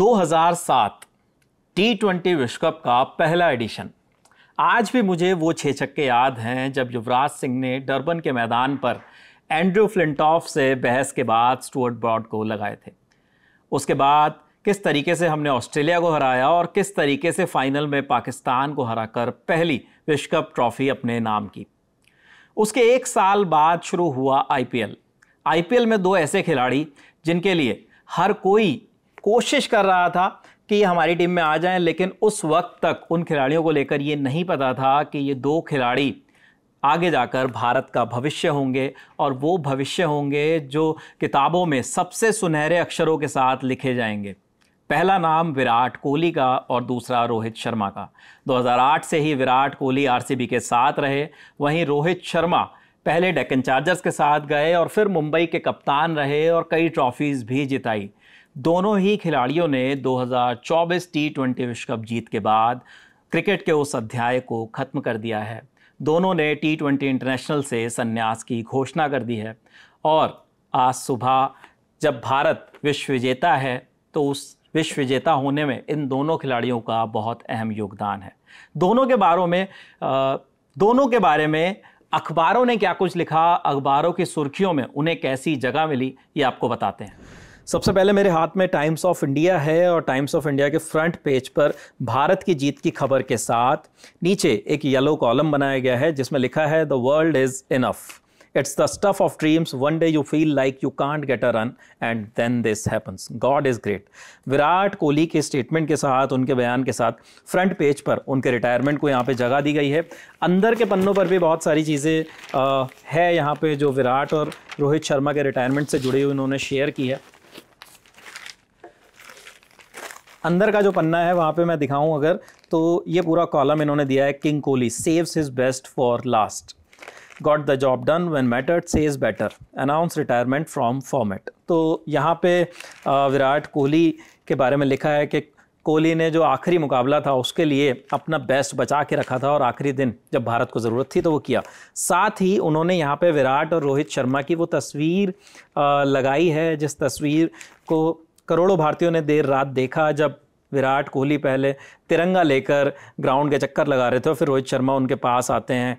2007 T twenty विश्व cup का पहला एडिशन आज भी मुझे वो छः छक्के याद हैं जब युवराज सिंह ने डर्बन के मैदान पर एंड्रू फ्लिंटॉफ से बहस के बाद स्टुअर्ट ब्रॉड को लगाए थे उसके बाद किस तरीके से हमने ऑस्ट्रेलिया को हराया और किस तरीके से फाइनल में पाकिस्तान को हराकर पहली विश्व कप ट्रॉफी अपने नाम की उसके एक साल बाद शुरू हुआ आईपीएल आईपीएल में दो ऐसे खिलाड़ी जिनके लिए हर कोई कोशिश कर रहा था कि ये हमारी टीम में आ जाएं लेकिन उस वक्त तक उन खिलाड़ियों को लेकर ये नहीं पता था कि ये दो खिलाड़ी आगे जाकर भारत का भविष्य होंगे और वो भविष्य होंगे जो किताबों में सबसे सुनहरे अक्षरों के साथ लिखे जाएंगे पहला नाम विराट कोहली का और दूसरा रोहित शर्मा का 2008 से ही विराट कोहली आर के साथ रहे वहीं रोहित शर्मा पहले डेक्कन चार्जर्स के साथ गए और फिर मुंबई के कप्तान रहे और कई ट्रॉफीज़ भी जिताई दोनों ही खिलाड़ियों ने 2024 टी ट्वेंटी विश्व कप जीत के बाद क्रिकेट के उस अध्याय को ख़त्म कर दिया है दोनों ने टी ट्वेंटी इंटरनेशनल से संन्यास की घोषणा कर दी है और आज सुबह जब भारत विश्व विजेता है तो उस विश्व विजेता होने में इन दोनों खिलाड़ियों का बहुत अहम योगदान है दोनों के बारों में दोनों के बारे में अखबारों ने क्या कुछ लिखा अखबारों की सुर्खियों में उन्हें कैसी जगह मिली ये आपको बताते हैं सबसे पहले मेरे हाथ में टाइम्स ऑफ इंडिया है और टाइम्स ऑफ इंडिया के फ्रंट पेज पर भारत की जीत की खबर के साथ नीचे एक येलो कॉलम बनाया गया है जिसमें लिखा है the world is enough it's the stuff of dreams one day you feel like you can't get a run and then this happens God is great Virat Kohli के स्टेटमेंट के साथ उनके बयान के साथ फ्रंट पेज पर उनके रिटायरमेंट को यहाँ पे जगह दी गई है अंदर के पन्नों पर भी बहुत सारी चीज़ें है यहाँ पे जो विराट और रोहित शर्मा के रिटायरमेंट से जुड़ी हुई उन्होंने शेयर की है अंदर का जो पन्ना है वहाँ पे मैं दिखाऊँ अगर तो ये पूरा कॉलम इन्होंने दिया है king Kohli saves his best for last got the job done when mattered says better announce retirement from format तो यहाँ पे विराट कोहली के बारे में लिखा है कि कोहली ने जो आखिरी मुकाबला था उसके लिए अपना बेस्ट बचा के रखा था और आखिरी दिन जब भारत को ज़रूरत थी तो वो किया साथ ही उन्होंने यहाँ पे विराट और रोहित शर्मा की वो तस्वीर लगाई है जिस तस्वीर को करोड़ों भारतीयों ने देर रात देखा जब विराट कोहली पहले तिरंगा लेकर ग्राउंड के चक्कर लगा रहे थे और फिर रोहित शर्मा उनके पास आते हैं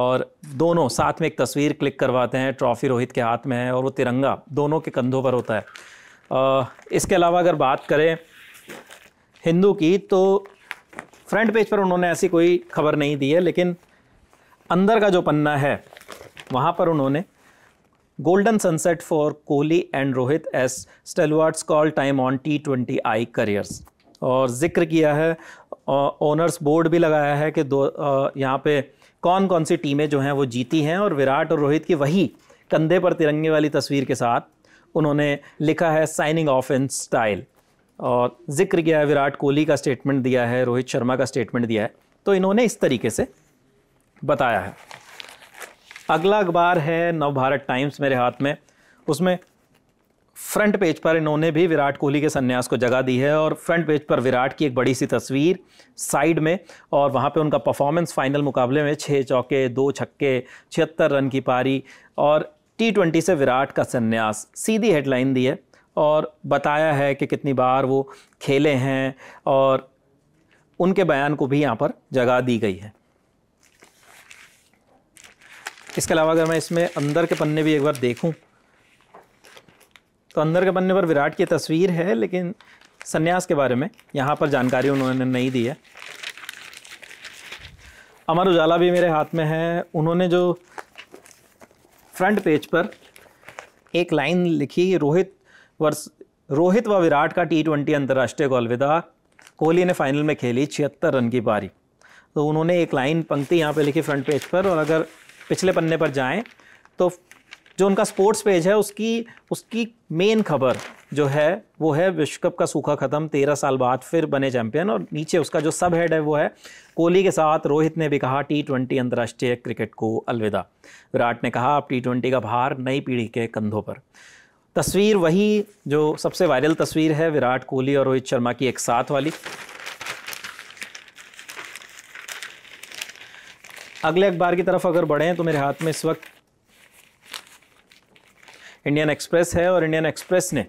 और दोनों साथ में एक तस्वीर क्लिक करवाते हैं ट्रॉफ़ी रोहित के हाथ में है और वो तिरंगा दोनों के कंधों पर होता है आ, इसके अलावा अगर बात करें हिंदू की तो फ्रंट पेज पर उन्होंने ऐसी कोई खबर नहीं दी है लेकिन अंदर का जो पन्ना है वहाँ पर उन्होंने golden sunset for Kohli and Rohit as stalwarts call time on T twenty I careers और जिक्र किया है ओनर्स बोर्ड भी लगाया है कि दो यहाँ पे कौन कौन सी टीमें जो हैं वो जीती हैं और विराट और रोहित की वही कंधे पर तिरंगे वाली तस्वीर के साथ उन्होंने लिखा है साइनिंग ऑफ इन स्टाइल और जिक्र किया है विराट कोहली का स्टेटमेंट दिया है रोहित शर्मा का स्टेटमेंट दिया है तो इन्होंने इस तरीके से बताया है अगला अखबार है नवभारत टाइम्स मेरे हाथ में उसमें फ्रंट पेज पर इन्होंने भी विराट कोहली के संन्यास को जगह दी है और फ्रंट पेज पर विराट की एक बड़ी सी तस्वीर साइड में और वहाँ पे उनका परफॉर्मेंस फाइनल मुकाबले में छः चौके दो छक्के छिहत्तर रन की पारी और टी ट्वेंटी से विराट का संन्यास सीधी हेडलाइन दी है और बताया है कि कितनी बार वो खेले हैं और उनके बयान को भी यहाँ पर जगह दी गई है इसके अलावा अगर मैं इसमें अंदर के पन्ने भी एक बार देखूं तो अंदर के पन्ने पर विराट की तस्वीर है लेकिन संन्यास के बारे में यहाँ पर जानकारी उन्होंने नहीं दी है अमर उजाला भी मेरे हाथ में है उन्होंने जो फ्रंट पेज पर एक लाइन लिखी रोहित वर्ष रोहित व विराट का टी ट्वेंटी अंतर्राष्ट्रीय को अलविदा कोहली ने फाइनल में खेली छिहत्तर रन की पारी तो उन्होंने एक लाइन पंक्ति यहाँ पे लिखी फ्रंट पेज पर और अगर पिछले पन्ने पर जाएं तो जो उनका स्पोर्ट्स पेज है उसकी उसकी मेन खबर जो है वो है विश्व कप का सूखा ख़त्म तेरह साल बाद फिर बने चैंपियन और नीचे उसका जो सब हेड है वो है कोहली के साथ रोहित ने भी कहा टी ट्वेंटी अंतर्राष्ट्रीय क्रिकेट को अलविदा विराट ने कहा अब टी ट्वेंटी का भार नई पीढ़ी के कंधों पर तस्वीर वही जो सबसे वायरल तस्वीर है विराट कोहली और रोहित शर्मा की एक साथ वाली अगले अखबार की तरफ अगर बढ़ें तो मेरे हाथ में इस वक्त इंडियन एक्सप्रेस है और इंडियन एक्सप्रेस ने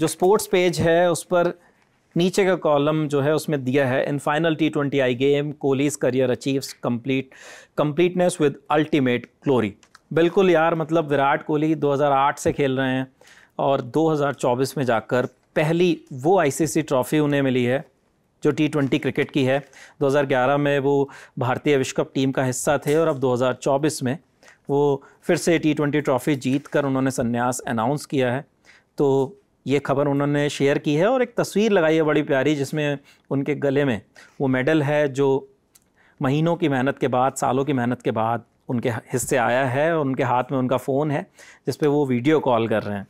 जो स्पोर्ट्स पेज है उस पर नीचे का कॉलम जो है उसमें दिया है in final T twenty I game Kohli's career achieves complete completeness with ultimate glory बिल्कुल यार मतलब विराट कोहली 2008 से खेल रहे हैं और 2024 में जाकर पहली वो आईसीसी ट्रॉफ़ी उन्हें मिली है जो टी ट्वेंटी क्रिकेट की है 2011 में वो भारतीय विश्व कप टीम का हिस्सा थे और अब 2024 में वो फिर से टी ट्वेंटी ट्रॉफ़ी जीत कर उन्होंने संन्यास अनाउंस किया है तो ये खबर उन्होंने शेयर की है और एक तस्वीर लगाई है बड़ी प्यारी जिसमें उनके गले में वो मेडल है जो महीनों की मेहनत के बाद सालों की मेहनत के बाद उनके हिस्से आया है और उनके हाथ में उनका फ़ोन है जिस पर वो वीडियो कॉल कर रहे हैं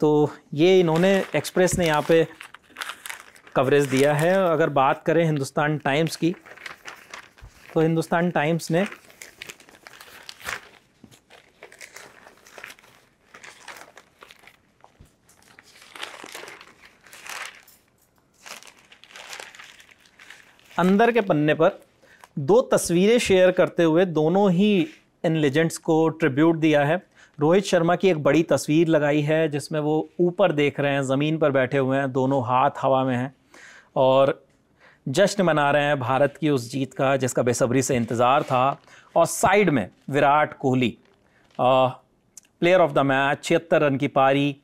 तो ये इन्होंने एक्सप्रेस ने यहाँ पे कवरेज दिया है अगर बात करें हिंदुस्तान टाइम्स की तो हिंदुस्तान टाइम्स ने अंदर के पन्ने पर दो तस्वीरें शेयर करते हुए दोनों ही इन लेजेंड्स को ट्रिब्यूट दिया है रोहित शर्मा की एक बड़ी तस्वीर लगाई है जिसमें वो ऊपर देख रहे हैं ज़मीन पर बैठे हुए हैं दोनों हाथ हवा में हैं और जश्न मना रहे हैं भारत की उस जीत का जिसका बेसब्री से इंतज़ार था और साइड में Virat Kohli player of the match छिहत्तर रन की पारी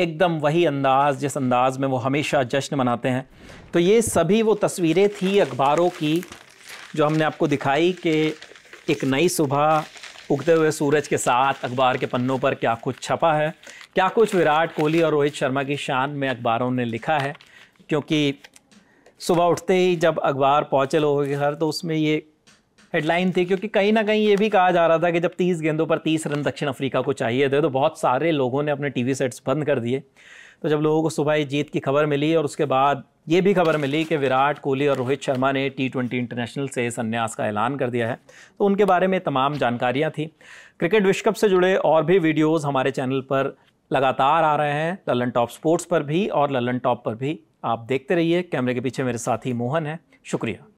एकदम वही अंदाज जिस अंदाज में वो हमेशा जश्न मनाते हैं तो ये सभी वो तस्वीरें थी अखबारों की जो हमने आपको दिखाई कि एक नई सुबह उगते हुए सूरज के साथ अखबार के पन्नों पर क्या कुछ छपा है क्या कुछ विराट कोहली और रोहित शर्मा की शान में अखबारों ने लिखा है क्योंकि सुबह उठते ही जब अखबार पहुँचे लोगों के घर तो उसमें ये हेडलाइन थी क्योंकि कहीं ना कहीं ये भी कहा जा रहा था कि जब 30 गेंदों पर 30 रन दक्षिण अफ्रीका को चाहिए थे तो बहुत सारे लोगों ने अपने टीवी सेट्स बंद कर दिए तो जब लोगों को सुबह जीत की खबर मिली और उसके बाद ये भी खबर मिली कि विराट कोहली और रोहित शर्मा ने टी ट्वेंटी इंटरनेशनल से संन्यास का ऐलान कर दिया है तो उनके बारे में तमाम जानकारियाँ थी क्रिकेट विश्व कप से जुड़े और भी वीडियोज़ हमारे चैनल पर लगातार आ रहे हैं ललन टॉप स्पोर्ट्स पर भी और ललन टॉप पर भी आप देखते रहिए कैमरे के पीछे मेरे साथी मोहन है शुक्रिया